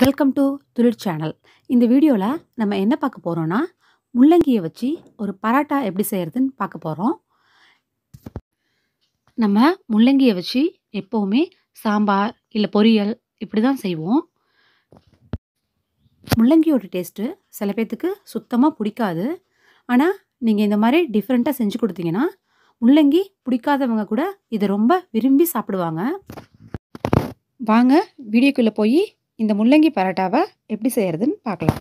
welcome to துளிர் channel இந்த வீடியோவில் நம்ம என்ன பார்க்க போகிறோன்னா முள்ளங்கியை வச்சு ஒரு பராட்டா எப்படி செய்கிறதுன்னு பார்க்க போகிறோம் நம்ம முள்ளங்கியை வச்சு எப்போவுமே சாம்பார் இல்லை பொரியல் இப்படி தான் செய்வோம் முள்ளங்கியோட டேஸ்ட்டு சில பேர்த்துக்கு சுத்தமாக பிடிக்காது ஆனால் நீங்கள் இந்த மாதிரி டிஃப்ரெண்ட்டாக செஞ்சு கொடுத்தீங்கன்னா முள்ளங்கி பிடிக்காதவங்க கூட இதை ரொம்ப விரும்பி சாப்பிடுவாங்க வாங்க வீடியோக்குள்ளே போய் இந்த முள்ளங்கி பரோட்டாவை எப்படி செய்கிறதுன்னு பார்க்கலாம்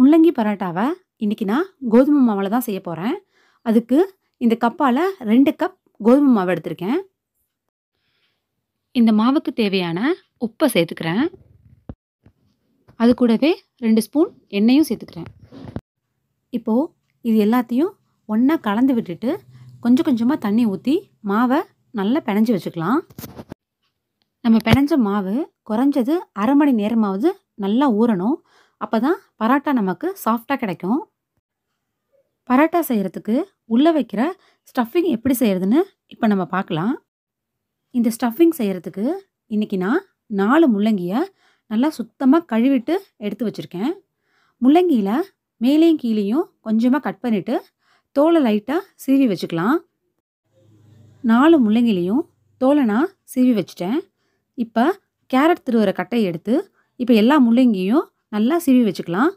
முள்ளங்கி பரோட்டாவை இன்றைக்கி நான் கோதுமை மாவில் தான் செய்ய போகிறேன் அதுக்கு இந்த கப்பால் ரெண்டு கப் கோதுமை மாவு எடுத்திருக்கேன் இந்த மாவுக்கு தேவையான உப்பை சேர்த்துக்கிறேன் அது கூடவே ரெண்டு ஸ்பூன் எண்ணெயும் சேர்த்துக்கிறேன் இப்போது இது எல்லாத்தையும் ஒன்றா கலந்து விட்டுட்டு கொஞ்சம் கொஞ்சமாக தண்ணி ஊற்றி மாவை நல்லா பிணைஞ்சி வச்சுக்கலாம் நம்ம பிணைஞ்ச மாவு குறைஞ்சது அரை மணி நேரமாவது நல்லா ஊறணும் அப்போ தான் பரோட்டா நமக்கு சாஃப்டாக கிடைக்கும் பரோட்டா செய்கிறதுக்கு உள்ளே வைக்கிற ஸ்டஃபிங் எப்படி செய்கிறதுன்னு இப்போ நம்ம பார்க்கலாம் இந்த ஸ்டஃபிங் செய்கிறதுக்கு இன்றைக்கி நான் நாலு முள்ளங்கியை நல்லா சுத்தமாக கழுவிட்டு எடுத்து வச்சுருக்கேன் முள்ளங்கியில் மேலேயும் கீழேயும் கொஞ்சமாக கட் பண்ணிவிட்டு தோலை லைட்டாக சீவி வச்சுக்கலாம் நாலு முள்ளங்கிலையும் தோலை நான் சீவி வச்சுட்டேன் இப்போ கேரட் திருவுற கட்டையை எடுத்து இப்போ எல்லா முள்ளங்கியும் நல்லா சிவி வச்சுக்கலாம்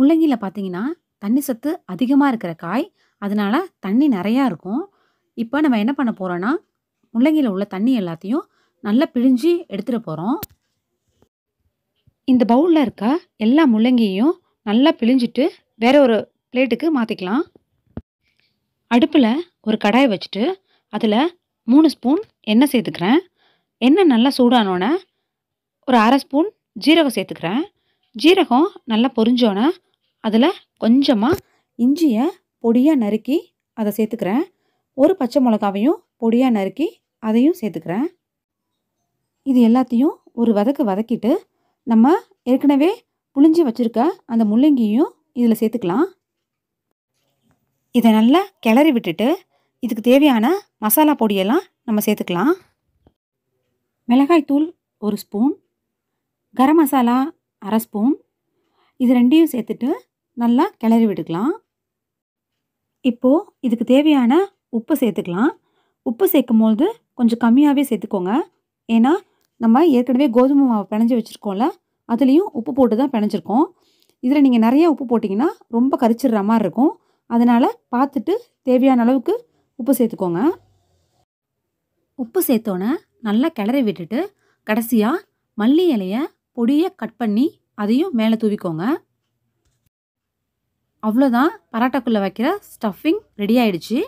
முள்ளங்கியில் பார்த்தீங்கன்னா தண்ணி சத்து அதிகமாக இருக்கிற காய் அதனால் தண்ணி நிறையா இருக்கும் இப்போ நம்ம என்ன பண்ண போகிறோன்னா முள்ளங்கியில் உள்ள தண்ணி எல்லாத்தையும் நல்லா பிழிஞ்சு எடுத்துகிட்டு போகிறோம் இந்த பவுலில் இருக்க எல்லா முள்ளங்கியும் நல்லா பிழிஞ்சிட்டு வேற ஒரு பிளேட்டுக்கு மாற்றிக்கலாம் அடுப்பில் ஒரு கடாய் வச்சுட்டு அதில் மூணு ஸ்பூன் எண்ணெய் சேர்த்துக்கிறேன் எண்ணெய் நல்லா சூடானோடனே ஒரு அரை ஸ்பூன் ஜீரகம் சேர்த்துக்கிறேன் ஜீரகம் நல்லா பொறிஞ்சோன்னே அதில் கொஞ்சமாக இஞ்சியை பொடியாக நறுக்கி அதை சேர்த்துக்கிறேன் ஒரு பச்சை மிளகாவையும் பொடியாக நறுக்கி அதையும் சேர்த்துக்கிறேன் இது எல்லாத்தையும் ஒரு வதக்கு வதக்கிட்டு நம்ம ஏற்கனவே புளிஞ்சி வச்சுருக்க அந்த முள்ளங்கியும் இதில் சேர்த்துக்கலாம் இதை நல்லா கிளறி விட்டுட்டு இதுக்கு தேவையான மசாலா பொடியெல்லாம் நம்ம சேர்த்துக்கலாம் மிளகாய் தூள் ஒரு ஸ்பூன் கரம் மசாலா அரை ஸ்பூன் இது ரெண்டையும் சேர்த்துட்டு நல்லா கிளறி விட்டுக்கலாம் இப்போது இதுக்கு தேவையான உப்பு சேர்த்துக்கலாம் உப்பு சேர்க்கும் கொஞ்சம் கம்மியாகவே சேர்த்துக்கோங்க ஏன்னா நம்ம ஏற்கனவே கோதுமை மாவு பிணைஞ்சி வச்சுருக்கோம்ல அதுலேயும் உப்பு போட்டு தான் பிணைஞ்சிருக்கோம் இதில் நீங்கள் நிறையா உப்பு போட்டிங்கன்னா ரொம்ப கரிச்சிடுற மாதிரி இருக்கும் அதனால் பார்த்துட்டு தேவையான அளவுக்கு உப்பு சேர்த்துக்கோங்க உப்பு சேர்த்தோன்னே நல்லா கிளறி விட்டுட்டு கடைசியாக மல்லி இலையை பொடியை கட் பண்ணி அதையும் மேலே தூவிக்கோங்க அவ்வளோதான் பரோட்டாக்குள்ளே வைக்கிற ஸ்டஃபிங் ரெடி ஆயிடுச்சு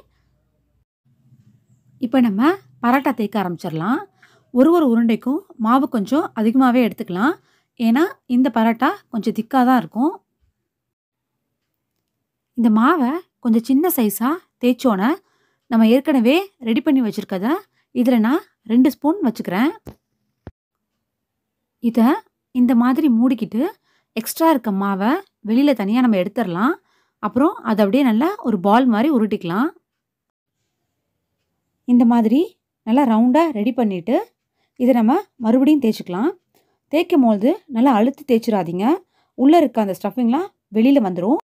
இப்போ நம்ம பரோட்டா தேய்க்க ஆரம்பிச்சிடலாம் ஒரு ஒரு உருண்டைக்கும் மாவு கொஞ்சம் அதிகமாகவே எடுத்துக்கலாம் ஏன்னா இந்த பரோட்டா கொஞ்சம் திக்காக தான் இருக்கும் இந்த மாவை கொஞ்சம் சின்ன சைஸாக தேய்ச்சோன்னே நம்ம ஏற்கனவே ரெடி பண்ணி வச்சுருக்கதா இதில் நான் ரெண்டு ஸ்பூன் வச்சுக்கிறேன் இதை இந்த மாதிரி மூடிக்கிட்டு எக்ஸ்ட்ரா இருக்க மாவை வெளியில் தனியாக நம்ம எடுத்துடலாம் அப்புறம் அதை அப்படியே நல்லா ஒரு பால் மாதிரி உருட்டிக்கலாம் இந்த மாதிரி நல்லா ரவுண்டாக ரெடி பண்ணிவிட்டு இதை நம்ம மறுபடியும் தேய்ச்சிக்கலாம் தேய்க்கும் போது நல்லா அழுத்தி தேய்ச்சிடாதீங்க உள்ளே இருக்க அந்த ஸ்டஃபிங்லாம் வெளியில் வந்துடும்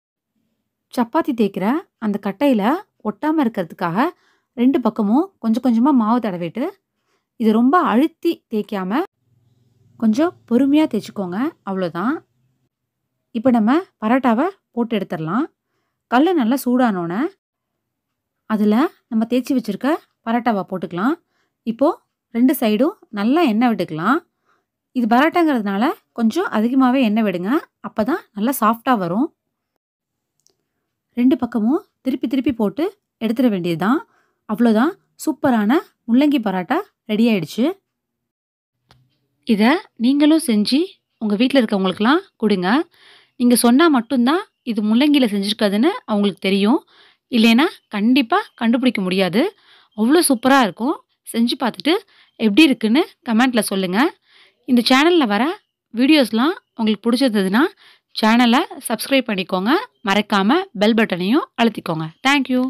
சப்பாத்தி தேய்க்கிற அந்த கட்டையில் ஒட்டாமல் இருக்கிறதுக்காக ரெண்டு பக்கமும் கொஞ்சம் கொஞ்சமாக மாவு தடவிட்டு இதை ரொம்ப அழுத்தி தேய்க்காமல் கொஞ்சம் பொறுமையாக தேய்ச்சிக்கோங்க அவ்வளோதான் இப்போ நம்ம பரோட்டாவை போட்டு எடுத்துடலாம் கல் நல்லா சூடானோன்னே அதில் நம்ம தேய்ச்சி வச்சுருக்க பரோட்டாவை போட்டுக்கலாம் இப்போது ரெண்டு சைடும் நல்லா எண்ணெய் விட்டுக்கலாம் இது பரோட்டாங்கிறதுனால கொஞ்சம் அதிகமாகவே எண்ணெய் விடுங்க அப்போ தான் நல்லா சாஃப்டாக வரும் ரெண்டு பக்கமும் திருப்பி திருப்பி போட்டு எடுத்துட வேண்டியது தான் அவ்வளோதான் சூப்பரான முள்ளங்கி பரோட்டா ரெடி ஆயிடுச்சு இதை நீங்களும் செஞ்சு உங்கள் வீட்டில் இருக்கவங்களுக்கெல்லாம் கொடுங்க நீங்கள் சொன்னால் மட்டும்தான் இது முள்ளங்கியில் செஞ்சுருக்காதுன்னு அவங்களுக்கு தெரியும் இல்லைன்னா கண்டிப்பாக கண்டுபிடிக்க முடியாது அவ்வளோ சூப்பராக இருக்கும் செஞ்சு பார்த்துட்டு எப்படி இருக்குன்னு கமெண்ட்டில் சொல்லுங்கள் இந்த சேனலில் வர வீடியோஸ்லாம் உங்களுக்கு பிடிச்சிருந்ததுன்னா சேனலை சப்ஸ்கிரைப் பண்ணிக்கோங்க மறக்காமல் பெல் பட்டனையும் அழுத்திக்கோங்க தேங்க்யூ